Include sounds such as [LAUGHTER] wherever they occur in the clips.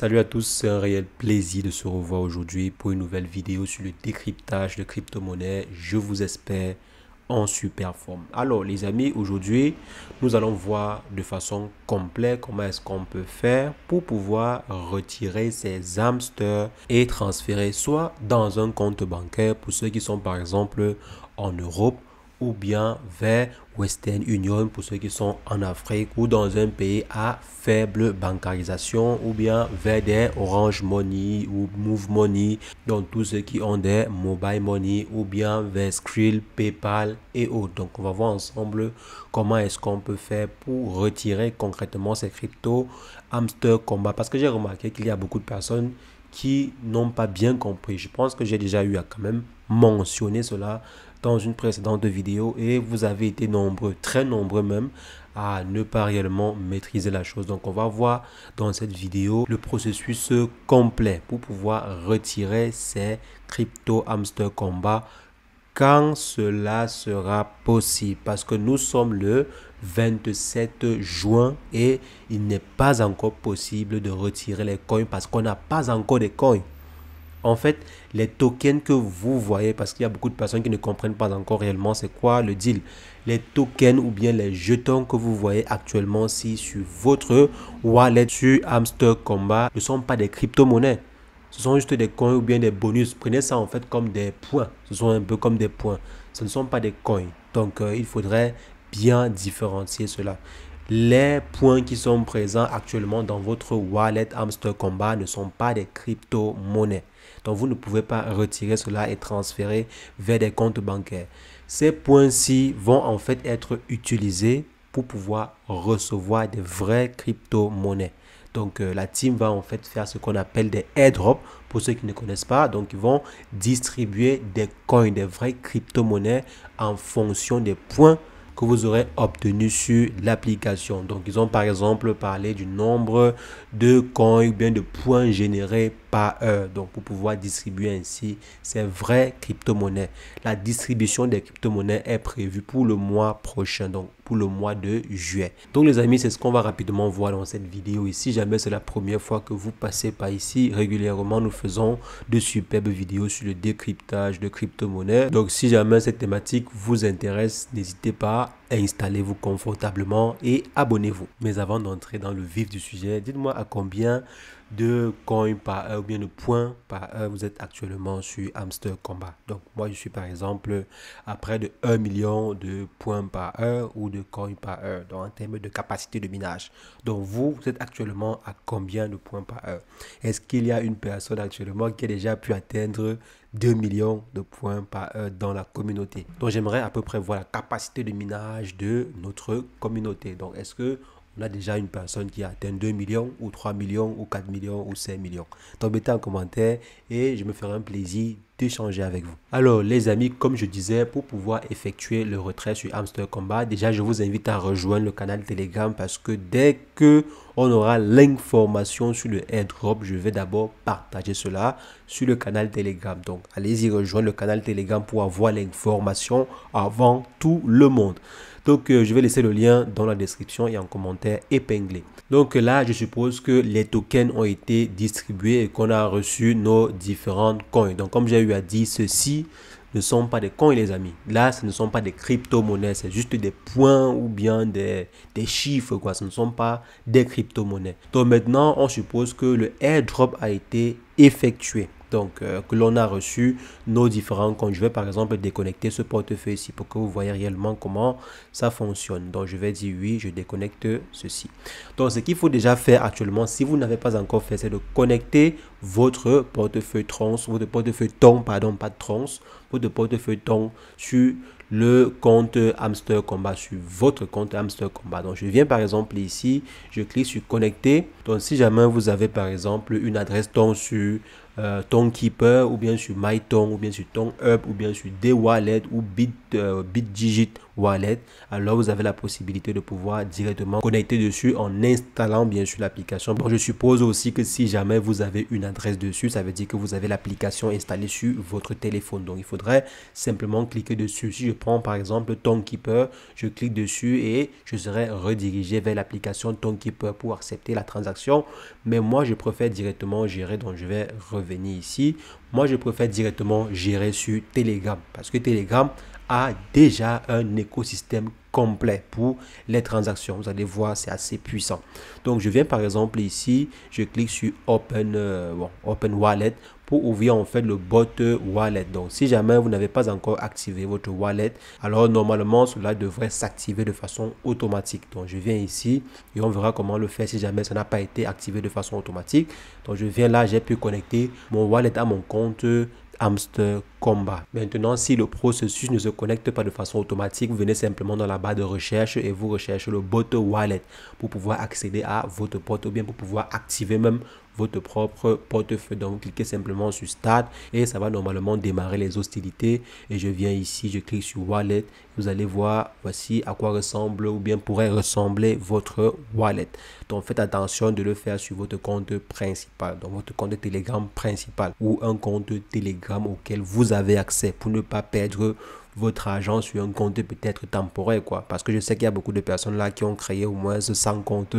Salut à tous, c'est un réel plaisir de se revoir aujourd'hui pour une nouvelle vidéo sur le décryptage de crypto-monnaies. Je vous espère en super forme. Alors les amis, aujourd'hui, nous allons voir de façon complète comment est-ce qu'on peut faire pour pouvoir retirer ces hamsters et transférer soit dans un compte bancaire pour ceux qui sont par exemple en Europe ou bien vers Western Union pour ceux qui sont en Afrique ou dans un pays à faible bancarisation ou bien vers des Orange Money ou Move Money dont tous ceux qui ont des Mobile Money ou bien vers Skrill, PayPal et autres. Donc on va voir ensemble comment est-ce qu'on peut faire pour retirer concrètement ces crypto hamster combat parce que j'ai remarqué qu'il y a beaucoup de personnes qui n'ont pas bien compris. Je pense que j'ai déjà eu à quand même mentionner cela dans une précédente vidéo et vous avez été nombreux, très nombreux même, à ne pas réellement maîtriser la chose. Donc on va voir dans cette vidéo le processus complet pour pouvoir retirer ces crypto hamster combat quand cela sera possible. Parce que nous sommes le 27 juin et il n'est pas encore possible de retirer les coins parce qu'on n'a pas encore des coins. En fait, les tokens que vous voyez, parce qu'il y a beaucoup de personnes qui ne comprennent pas encore réellement c'est quoi le deal. Les tokens ou bien les jetons que vous voyez actuellement si sur votre wallet sur Hamster Combat ne sont pas des crypto-monnaies ce sont juste des coins ou bien des bonus. Prenez ça en fait comme des points. Ce sont un peu comme des points. Ce ne sont pas des coins. Donc euh, il faudrait bien différencier cela. Les points qui sont présents actuellement dans votre wallet amster Combat ne sont pas des crypto-monnaies. Donc vous ne pouvez pas retirer cela et transférer vers des comptes bancaires. Ces points-ci vont en fait être utilisés pour pouvoir recevoir des vraies crypto-monnaies. Donc euh, la team va en fait faire ce qu'on appelle des airdrops pour ceux qui ne connaissent pas. Donc ils vont distribuer des coins, des vraies crypto-monnaies en fonction des points que vous aurez obtenus sur l'application. Donc ils ont par exemple parlé du nombre de coins bien de points générés par heure, donc pour pouvoir distribuer ainsi ces vraies crypto-monnaies. La distribution des crypto-monnaies est prévue pour le mois prochain, donc pour le mois de juillet. Donc les amis, c'est ce qu'on va rapidement voir dans cette vidéo. Et si jamais c'est la première fois que vous passez par ici, régulièrement nous faisons de superbes vidéos sur le décryptage de crypto-monnaies. Donc si jamais cette thématique vous intéresse, n'hésitez pas à installer vous confortablement et abonnez-vous. Mais avant d'entrer dans le vif du sujet, dites-moi à combien de coins par heure ou bien de points par heure, vous êtes actuellement sur Hamster Combat. Donc moi je suis par exemple à près de 1 million de points par heure ou de coins par heure, donc en termes de capacité de minage. Donc vous, vous êtes actuellement à combien de points par heure Est-ce qu'il y a une personne actuellement qui a déjà pu atteindre 2 millions de points par heure dans la communauté Donc j'aimerais à peu près voir la capacité de minage de notre communauté. Donc est-ce que on a déjà une personne qui atteint 2 millions ou 3 millions ou 4 millions ou 5 millions. Donc mettez en commentaire et je me ferai un plaisir d'échanger avec vous. Alors les amis, comme je disais, pour pouvoir effectuer le retrait sur Hamster Combat, déjà je vous invite à rejoindre le canal Telegram parce que dès que on aura l'information sur le airdrop, je vais d'abord partager cela sur le canal Telegram. Donc allez-y rejoindre le canal Telegram pour avoir l'information avant tout le monde. Donc euh, je vais laisser le lien dans la description et en commentaire épinglé. Donc euh, là, je suppose que les tokens ont été distribués et qu'on a reçu nos différentes coins. Donc comme j'ai eu à dire, ceci ne sont pas des coins, les amis. Là, ce ne sont pas des crypto-monnaies, c'est juste des points ou bien des, chiffres, quoi. Ce ne sont pas des crypto-monnaies. Donc maintenant, on suppose que le airdrop a été effectué donc euh, que l'on a reçu nos différents comptes. Je vais par exemple déconnecter ce portefeuille ici pour que vous voyez réellement comment ça fonctionne. Donc je vais dire oui, je déconnecte ceci. Donc ce qu'il faut déjà faire actuellement, si vous n'avez pas encore fait, c'est de connecter votre portefeuille trans, votre portefeuille ton, pardon, pas de trans, votre portefeuille ton sur le compte Hamster Combat, sur votre compte Hamster Combat. Donc, je viens par exemple ici, je clique sur connecter. Donc, si jamais vous avez par exemple une adresse ton sur euh, ton Keeper ou bien sur MyTon ou bien sur Ton Up ou bien sur des wallet ou Bit, euh, bit BitDigit alors vous avez la possibilité de pouvoir directement connecter dessus en installant bien sûr l'application. Bon, je suppose aussi que si jamais vous avez une adresse dessus, ça veut dire que vous avez l'application installée sur votre téléphone. Donc, il faudrait simplement cliquer dessus. Si je prends par exemple Tonkeeper, je clique dessus et je serai redirigé vers l'application Tonkeeper pour accepter la transaction. Mais moi, je préfère directement gérer. Donc, je vais revenir ici. Moi, je préfère directement gérer sur Telegram parce que Telegram déjà un écosystème complet pour les transactions. Vous allez voir, c'est assez puissant. Donc, je viens par exemple ici, je clique sur Open, euh, bon, Open Wallet pour ouvrir en fait le bot wallet. Donc, si jamais vous n'avez pas encore activé votre wallet, alors normalement, cela devrait s'activer de façon automatique. Donc, je viens ici et on verra comment le faire si jamais ça n'a pas été activé de façon automatique. Donc, je viens là, j'ai pu connecter mon wallet à mon compte Hamster euh, combat. Maintenant, si le processus ne se connecte pas de façon automatique, vous venez simplement dans la barre de recherche et vous recherchez le bot wallet pour pouvoir accéder à votre porte ou bien pour pouvoir activer même votre propre portefeuille. Donc, cliquez simplement sur Start et ça va normalement démarrer les hostilités. Et je viens ici, je clique sur Wallet. Vous allez voir, voici à quoi ressemble ou bien pourrait ressembler votre wallet. Donc, faites attention de le faire sur votre compte principal, donc votre compte Telegram principal ou un compte Telegram auquel vous avez accès pour ne pas perdre votre argent sur un compte peut-être temporaire quoi parce que je sais qu'il y a beaucoup de personnes là qui ont créé au moins 100 comptes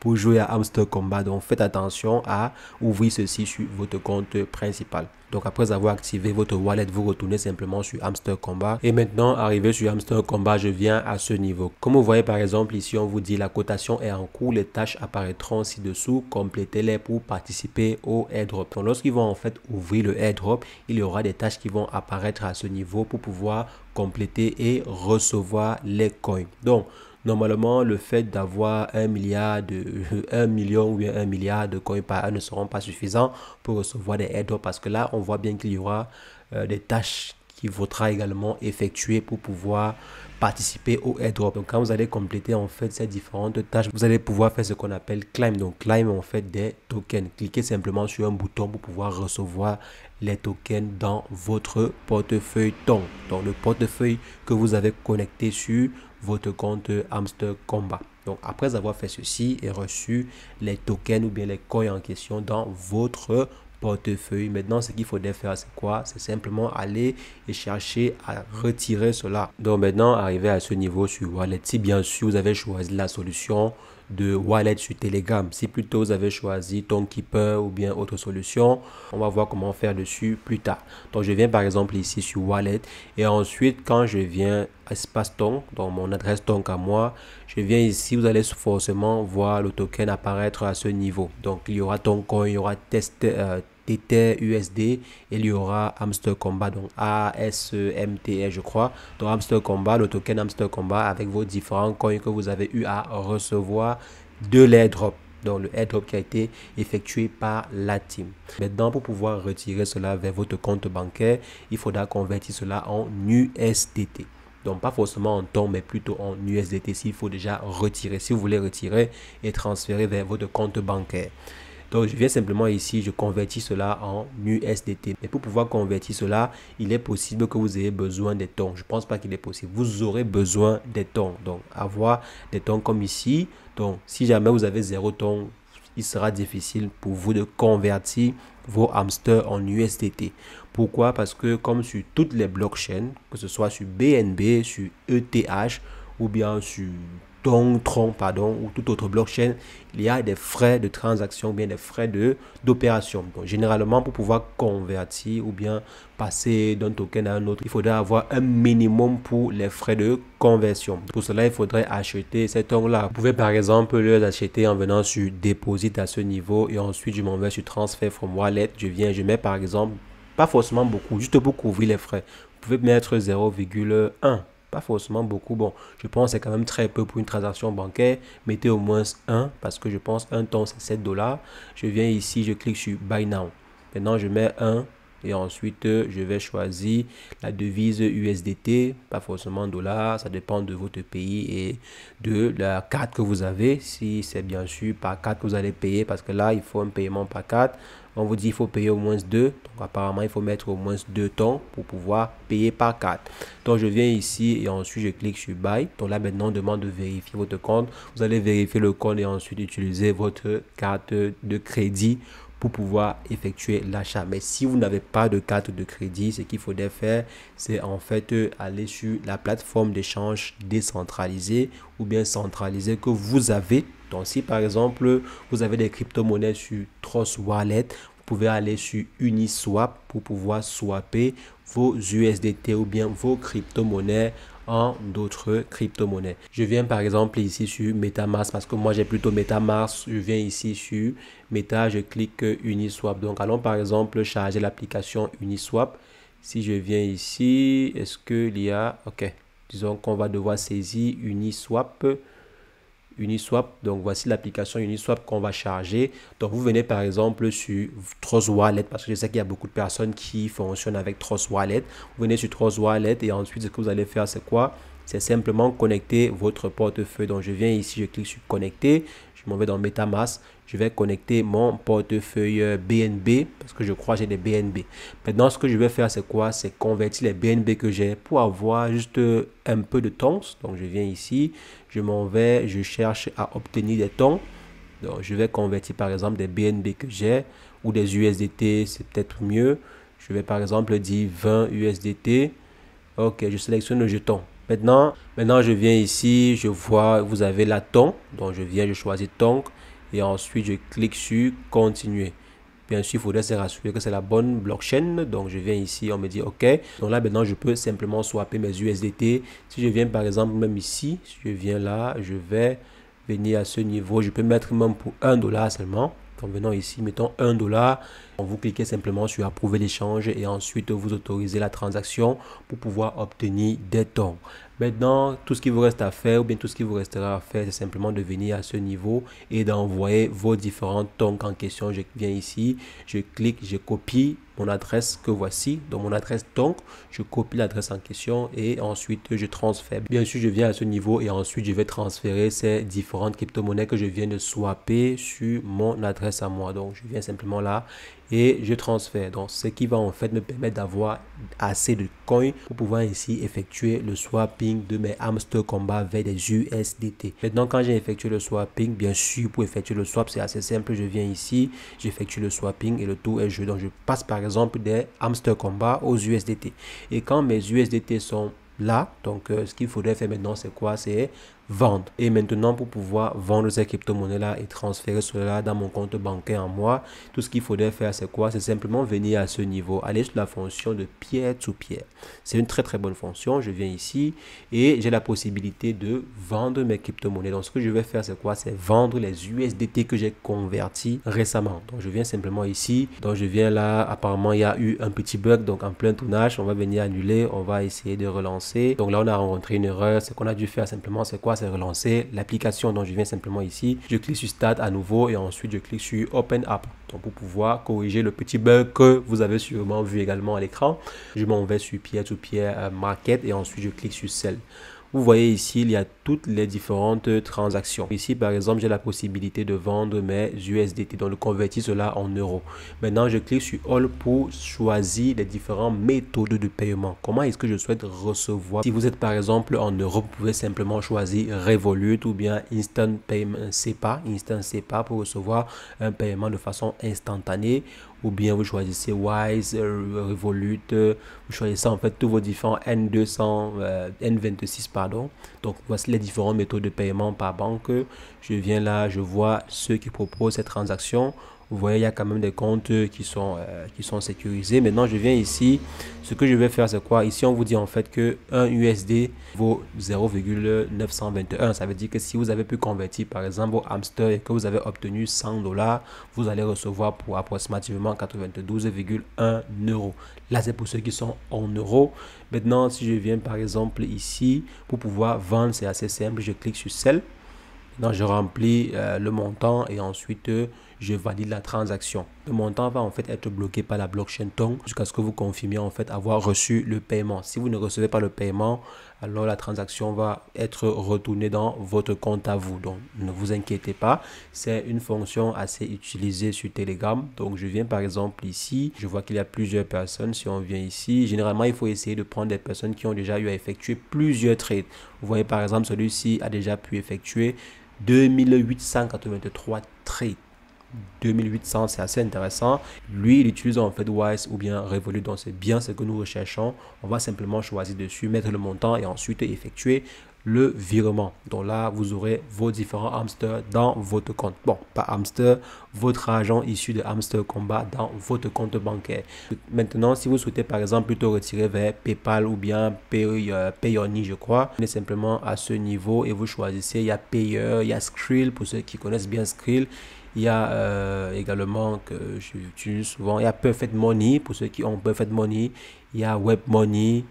pour jouer à Hamster Combat donc faites attention à ouvrir ceci sur votre compte principal donc après avoir activé votre wallet, vous retournez simplement sur Hamster Combat. Et maintenant, arrivé sur Hamster Combat, je viens à ce niveau. Comme vous voyez par exemple, ici on vous dit la cotation est en cours, les tâches apparaîtront ci-dessous, complétez-les pour participer au airdrop. Donc lorsqu'ils vont en fait ouvrir le airdrop, il y aura des tâches qui vont apparaître à ce niveau pour pouvoir compléter et recevoir les coins. Donc, Normalement, le fait d'avoir un milliard de, [LAUGHS] un million ou un milliard de coins par an ne seront pas suffisants pour recevoir des airdrops. parce que là, on voit bien qu'il y aura euh, des tâches qui être également effectuer pour pouvoir participer au airdrop. Donc quand vous allez compléter en fait ces différentes tâches, vous allez pouvoir faire ce qu'on appelle climb. Donc climb en fait des tokens. Cliquez simplement sur un bouton pour pouvoir recevoir les tokens dans votre portefeuille Donc le portefeuille que vous avez connecté sur votre compte Hamster Combat. Donc après avoir fait ceci et reçu les tokens ou bien les coins en question dans votre portefeuille. Maintenant, ce qu'il faudrait faire, c'est quoi C'est simplement aller et chercher à retirer cela. Donc maintenant, arrivé à ce niveau sur Wallet, si bien sûr vous avez choisi la solution de wallet sur Telegram. Si plutôt vous avez choisi Keeper ou bien autre solution, on va voir comment faire dessus plus tard. Donc je viens par exemple ici sur wallet et ensuite quand je viens espace Tonk, dans mon adresse Tonk à moi, je viens ici, vous allez forcément voir le token apparaître à ce niveau. Donc il y aura Coin, il y aura test. Euh, d'ether USD il y aura Hamster Combat, donc a s e m t je crois. Donc Amster Combat, le token Hamster Combat avec vos différents coins que vous avez eu à recevoir de l'airdrop donc le airdrop qui a été effectué par la team. Maintenant, pour pouvoir retirer cela vers votre compte bancaire, il faudra convertir cela en USDT. Donc pas forcément en ton mais plutôt en USDT s'il faut déjà retirer, si vous voulez retirer et transférer vers votre compte bancaire. Donc je viens simplement ici, je convertis cela en USDT. Et pour pouvoir convertir cela, il est possible que vous ayez besoin des tons. Je ne pense pas qu'il est possible. Vous aurez besoin des tons. Donc avoir des tons comme ici. Donc si jamais vous avez zéro ton, il sera difficile pour vous de convertir vos hamsters en USDT. Pourquoi Parce que comme sur toutes les blockchains, que ce soit sur BNB, sur ETH ou bien sur Tron, pardon, ou tout autre blockchain, il y a des frais de transaction ou bien des frais d'opération. De, Donc, généralement, pour pouvoir convertir ou bien passer d'un token à un autre, il faudrait avoir un minimum pour les frais de conversion. Pour cela, il faudrait acheter cet homme là Vous pouvez par exemple les acheter en venant sur déposite à ce niveau et ensuite je m'en vais sur transfert from Wallet. Je viens, je mets par exemple, pas forcément beaucoup, juste pour couvrir les frais. Vous pouvez mettre 0,1 pas forcément beaucoup. Bon, je pense c'est quand même très peu pour une transaction bancaire. Mettez au moins un, parce que je pense un ton, c'est 7 dollars. Je viens ici, je clique sur Buy Now. Maintenant, je mets un et ensuite, je vais choisir la devise USDT, pas forcément dollar, ça dépend de votre pays et de la carte que vous avez. Si c'est bien sûr pas carte que vous allez payer, parce que là, il faut un paiement par carte on vous dit qu'il faut payer au moins 2. Donc apparemment, il faut mettre au moins deux temps pour pouvoir payer par carte Donc je viens ici et ensuite je clique sur Buy. Donc là maintenant, on demande de vérifier votre compte. Vous allez vérifier le compte et ensuite utiliser votre carte de crédit pour pouvoir effectuer l'achat. Mais si vous n'avez pas de carte de crédit, ce qu'il faudrait faire, c'est en fait aller sur la plateforme d'échange décentralisée ou bien centralisée que vous avez si par exemple vous avez des crypto-monnaies sur Trust Wallet, vous pouvez aller sur Uniswap pour pouvoir swapper vos USDT ou bien vos crypto-monnaies en d'autres crypto-monnaies. Je viens par exemple ici sur MetaMask parce que moi j'ai plutôt MetaMask. Je viens ici sur Meta, je clique Uniswap. Donc allons par exemple charger l'application Uniswap. Si je viens ici, est-ce qu'il y a... Ok, disons qu'on va devoir saisir Uniswap. Uniswap. Donc voici l'application Uniswap qu'on va charger. Donc vous venez par exemple sur Trust Wallet parce que je sais qu'il y a beaucoup de personnes qui fonctionnent avec Trust Wallet. Vous venez sur Trust Wallet et ensuite ce que vous allez faire c'est quoi c'est simplement connecter votre portefeuille. Donc je viens ici, je clique sur connecter, je m'en vais dans MetaMask. Je vais connecter mon portefeuille BNB euh, parce que je crois que j'ai des BNB. Maintenant, ce que je vais faire, c'est quoi C'est convertir les BNB que j'ai pour avoir juste euh, un peu de tons. Donc, je viens ici, je m'en vais, je cherche à obtenir des tons. Donc, je vais convertir par exemple des BNB que j'ai ou des USDT, c'est peut-être mieux. Je vais par exemple dire 20 USDT. Ok, je sélectionne le jeton. Maintenant, maintenant, je viens ici, je vois, vous avez la Tongue. Donc, je viens, je choisis tonk Et ensuite, je clique sur Continuer. Bien sûr, il faudrait se rassurer que c'est la bonne blockchain. Donc, je viens ici, on me dit OK. Donc là, maintenant, je peux simplement swapper mes USDT. Si je viens, par exemple, même ici, si je viens là, je vais venir à ce niveau. Je peux mettre même pour 1 dollar seulement. Donc, venons ici, mettons 1 dollar. Vous cliquez simplement sur approuver l'échange et ensuite vous autorisez la transaction pour pouvoir obtenir des tons. Maintenant, tout ce qui vous reste à faire ou bien tout ce qui vous restera à faire, c'est simplement de venir à ce niveau et d'envoyer vos différents tons en question. Je viens ici, je clique, je copie mon adresse que voici, donc mon adresse donc, je copie l'adresse en question et ensuite je transfère. Bien sûr, je viens à ce niveau et ensuite je vais transférer ces différentes crypto-monnaies que je viens de swapper sur mon adresse à moi. Donc, je viens simplement là et je transfère. Donc, ce qui va en fait me permettre d'avoir assez de coins pour pouvoir ici effectuer le swapping de mes hamster combat vers des USDT. Maintenant, quand j'ai effectué le swapping, bien sûr, pour effectuer le swap, c'est assez simple. Je viens ici, j'effectue le swapping et le tout est joué. Donc, je passe par exemple des hamster combat aux USDT. Et quand mes USDT sont là, donc euh, ce qu'il faudrait faire maintenant, c'est quoi C'est vendre. Et maintenant, pour pouvoir vendre ces crypto-monnaies-là et transférer cela dans mon compte bancaire en moi, tout ce qu'il faudrait faire, c'est quoi C'est simplement venir à ce niveau, aller sur la fonction de pierre sous pierre. C'est une très très bonne fonction. Je viens ici et j'ai la possibilité de vendre mes crypto-monnaies. Donc, ce que je vais faire, c'est quoi C'est vendre les USDT que j'ai convertis récemment. Donc, je viens simplement ici. Donc, je viens là. Apparemment, il y a eu un petit bug. Donc, en plein tournage, on va venir annuler. On va essayer de relancer. Donc, là, on a rencontré une erreur. Ce qu'on a dû faire simplement, c'est quoi c'est relancer l'application dont je viens simplement ici. Je clique sur Start à nouveau et ensuite je clique sur Open App donc pour pouvoir corriger le petit bug que vous avez sûrement vu également à l'écran. Je m'en vais sur Pierre to Pierre euh, Market et ensuite je clique sur Sell. Vous voyez ici, il y a toutes les différentes transactions. Ici, par exemple, j'ai la possibilité de vendre mes USDT, donc le convertir cela en euros. Maintenant, je clique sur All pour choisir les différentes méthodes de paiement. Comment est-ce que je souhaite recevoir Si vous êtes par exemple en Europe, vous pouvez simplement choisir Revolut ou bien Instant Payment SEPA, Instant SEPA pour recevoir un paiement de façon instantanée ou bien vous choisissez Wise, euh, Revolut, euh, vous choisissez en fait tous vos différents N200, euh, N26, pardon. Donc voici les différents méthodes de paiement par banque. Je viens là, je vois ceux qui proposent cette transaction. Vous voyez, il y a quand même des comptes qui sont, euh, qui sont sécurisés. Maintenant, je viens ici. Ce que je vais faire, c'est quoi Ici, on vous dit en fait que 1 USD vaut 0,921. Ça veut dire que si vous avez pu convertir, par exemple, vos hamsters et que vous avez obtenu 100 dollars, vous allez recevoir pour approximativement 92,1 euros. Là, c'est pour ceux qui sont en euros. Maintenant, si je viens, par exemple, ici, pour pouvoir vendre, c'est assez simple. Je clique sur Sell. Maintenant, je remplis euh, le montant et ensuite... Euh, je valide la transaction. Le montant va en fait être bloqué par la blockchain tongue jusqu'à ce que vous confirmiez en fait avoir reçu le paiement. Si vous ne recevez pas le paiement, alors la transaction va être retournée dans votre compte à vous. Donc ne vous inquiétez pas, c'est une fonction assez utilisée sur Telegram. Donc je viens par exemple ici, je vois qu'il y a plusieurs personnes. Si on vient ici, généralement il faut essayer de prendre des personnes qui ont déjà eu à effectuer plusieurs trades. Vous voyez par exemple celui-ci a déjà pu effectuer 2883 trades. 2800, c'est assez intéressant. Lui, il utilise en fait Wise ou bien Revolut, donc c'est bien ce que nous recherchons. On va simplement choisir dessus, mettre le montant et ensuite effectuer le virement. Donc là, vous aurez vos différents hamsters dans votre compte. Bon, pas hamster, votre argent issu de hamster combat dans votre compte bancaire. Maintenant, si vous souhaitez par exemple plutôt retirer vers PayPal ou bien Payoni, euh, je crois, venez simplement à ce niveau et vous choisissez. Il y a Payeur, il y a Skrill pour ceux qui connaissent bien Skrill. Il y a euh, également que j'utilise souvent, il y a Perfect Money pour ceux qui ont Perfect Money. Il y a Web Money.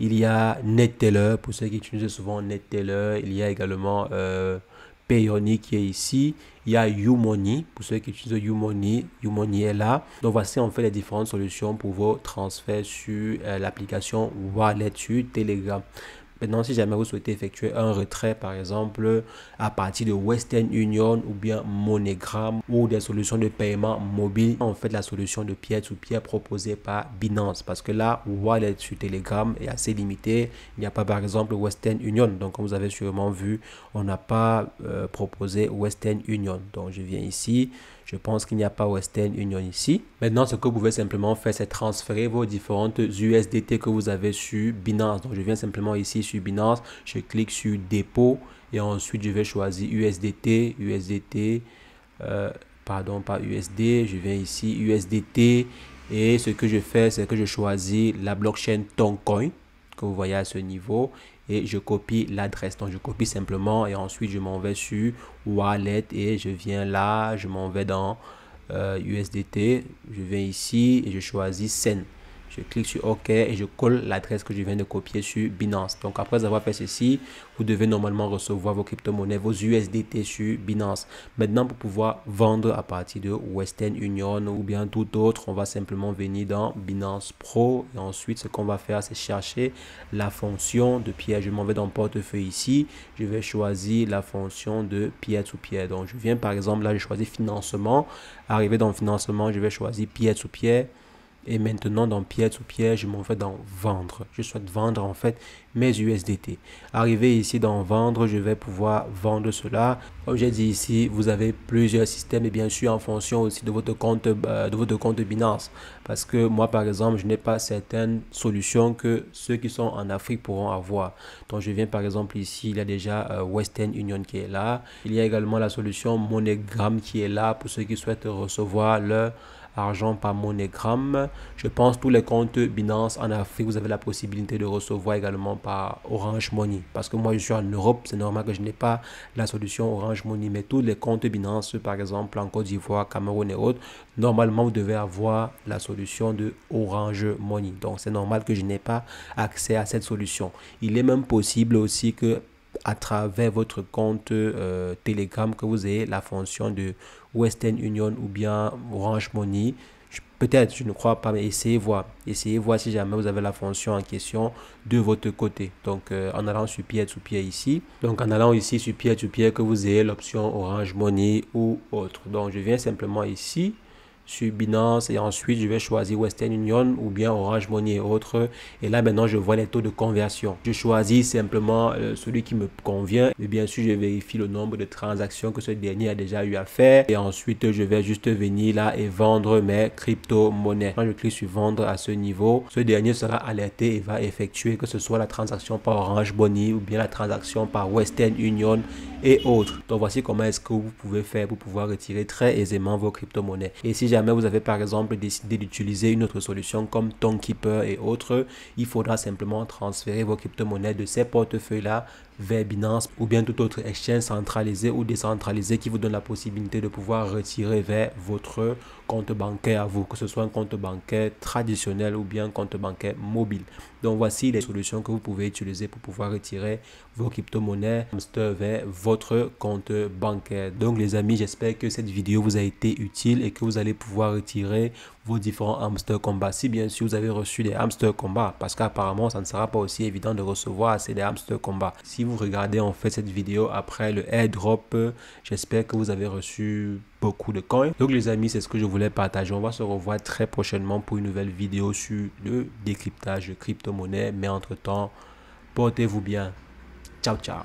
Il y a NetTeller pour ceux qui utilisent souvent NetTeller. Il y a également euh, payoni qui est ici. Il y a YouMoney pour ceux qui utilisent YouMoney. YouMoney est là. Donc voici en fait les différentes solutions pour vos transferts sur euh, l'application Wallet sur Telegram. Maintenant, si jamais vous souhaitez effectuer un retrait, par exemple, à partir de Western Union ou bien Monogram ou des solutions de paiement mobile, en fait la solution de pièce sous pierre proposée par Binance. Parce que là, Wallet sur Telegram est assez limité. Il n'y a pas, par exemple, Western Union. Donc, comme vous avez sûrement vu, on n'a pas euh, proposé Western Union. Donc, je viens ici. Je pense qu'il n'y a pas Western Union ici. Maintenant, ce que vous pouvez simplement faire, c'est transférer vos différentes USDT que vous avez sur Binance. Donc, je viens simplement ici sur Binance, je clique sur dépôt et ensuite je vais choisir USDT, USDT, euh, pardon, pas USD, je viens ici USDT et ce que je fais, c'est que je choisis la blockchain Toncoin que vous voyez à ce niveau et je copie l'adresse. Donc je copie simplement et ensuite je m'en vais sur Wallet et je viens là, je m'en vais dans USDT, euh, je viens ici et je choisis Send. Je clique sur OK et je colle l'adresse que je viens de copier sur Binance. Donc après avoir fait ceci, vous devez normalement recevoir vos crypto-monnaies, vos USDT sur Binance. Maintenant, pour pouvoir vendre à partir de Western Union ou bien tout autre, on va simplement venir dans Binance Pro. Et ensuite, ce qu'on va faire, c'est chercher la fonction de pierre. Je m'en vais dans portefeuille ici. Je vais choisir la fonction de pierre to pierre. Donc je viens par exemple, là, je choisis financement. Arrivé dans financement, je vais choisir pierre to pierre. Et maintenant, dans pièce ou pièce, je m'en vais dans vendre. Je souhaite vendre en fait mes USDT. Arrivé ici dans vendre, je vais pouvoir vendre cela. Comme j'ai dit ici, vous avez plusieurs systèmes et bien sûr en fonction aussi de votre compte, euh, de votre compte Binance. Parce que moi, par exemple, je n'ai pas certaines solutions que ceux qui sont en Afrique pourront avoir. Donc, je viens par exemple ici, il y a déjà euh, Western Union qui est là. Il y a également la solution MoneyGram qui est là pour ceux qui souhaitent recevoir leur argent par monogramme Je pense tous les comptes Binance en Afrique, vous avez la possibilité de recevoir également par Orange Money. Parce que moi, je suis en Europe, c'est normal que je n'ai pas la solution Orange Money. Mais tous les comptes Binance, par exemple, en Côte d'Ivoire, Cameroun et autres, normalement, vous devez avoir la solution de Orange Money. Donc, c'est normal que je n'ai pas accès à cette solution. Il est même possible aussi que à travers votre compte euh, Telegram que vous ayez la fonction de Western Union ou bien Orange Money. Peut-être, je ne crois pas, mais essayez voir. Essayez voir si jamais vous avez la fonction en question de votre côté. Donc, euh, en allant sur pierre sous pierre ici. Donc, en allant ici sur pierre sous pierre que vous ayez l'option Orange Money ou autre. Donc, je viens simplement ici sur Binance et ensuite je vais choisir Western Union ou bien Orange Money et autres. Et là maintenant je vois les taux de conversion. Je choisis simplement euh, celui qui me convient et bien sûr je vérifie le nombre de transactions que ce dernier a déjà eu à faire et ensuite je vais juste venir là et vendre mes crypto-monnaies. Quand je clique sur vendre à ce niveau, ce dernier sera alerté et va effectuer que ce soit la transaction par Orange Money ou bien la transaction par Western Union et autres. Donc voici comment est-ce que vous pouvez faire pour pouvoir retirer très aisément vos crypto-monnaies. Et si vous avez par exemple décidé d'utiliser une autre solution comme Tonkeeper et autres, il faudra simplement transférer vos crypto-monnaies de ces portefeuilles-là vers Binance ou bien tout autre exchange centralisé ou décentralisé qui vous donne la possibilité de pouvoir retirer vers votre compte bancaire à vous, que ce soit un compte bancaire traditionnel ou bien un compte bancaire mobile. Donc voici les solutions que vous pouvez utiliser pour pouvoir retirer vos crypto-monnaies vers votre compte bancaire. Donc les amis, j'espère que cette vidéo vous a été utile et que vous allez pouvoir retirer vos différents hamster combat Si bien sûr vous avez reçu des hamster combat parce qu'apparemment ça ne sera pas aussi évident de recevoir assez des hamster combat Si vous regardez en fait cette vidéo après le airdrop, euh, j'espère que vous avez reçu beaucoup de coins. Donc les amis, c'est ce que je voulais partager. On va se revoir très prochainement pour une nouvelle vidéo sur le décryptage de crypto-monnaie. Mais entre-temps, portez-vous bien. Ciao, ciao.